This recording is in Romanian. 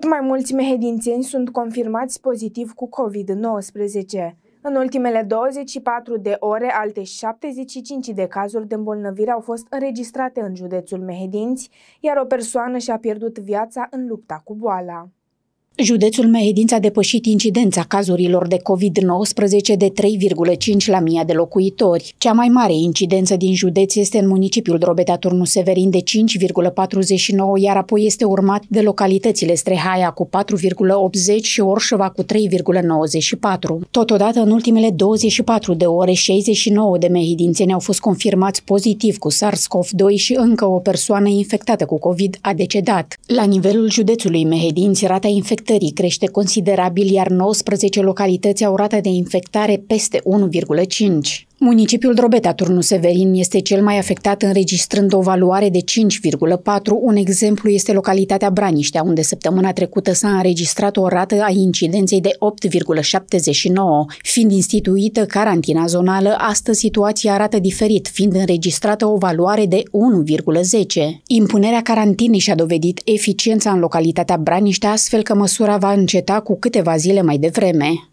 Tot mai mulți mehedințeni sunt confirmați pozitiv cu COVID-19. În ultimele 24 de ore, alte 75 de cazuri de îmbolnăvire au fost înregistrate în județul Mehedinți, iar o persoană și-a pierdut viața în lupta cu boala. Județul Mehedinți a depășit incidența cazurilor de COVID-19 de 3,5 la mii de locuitori. Cea mai mare incidență din județ este în municipiul Drobeta Turnu Severin de 5,49, iar apoi este urmat de localitățile Strehaia cu 4,80 și Orșova cu 3,94. Totodată, în ultimele 24 de ore, 69 de mehedințeni au fost confirmați pozitiv cu SARS-CoV-2 și încă o persoană infectată cu COVID a decedat. La nivelul județului Mehedinți, rata infectată infectării crește considerabil, iar 19 localități au rată de infectare peste 1,5. Municipiul Drobeta Turnu Severin este cel mai afectat înregistrând o valoare de 5,4. Un exemplu este localitatea Braniștea, unde săptămâna trecută s-a înregistrat o rată a incidenței de 8,79. Fiind instituită carantina zonală, astăzi situația arată diferit, fiind înregistrată o valoare de 1,10. Impunerea carantinei și-a dovedit eficiența în localitatea Braniștea, astfel că măsura va înceta cu câteva zile mai devreme.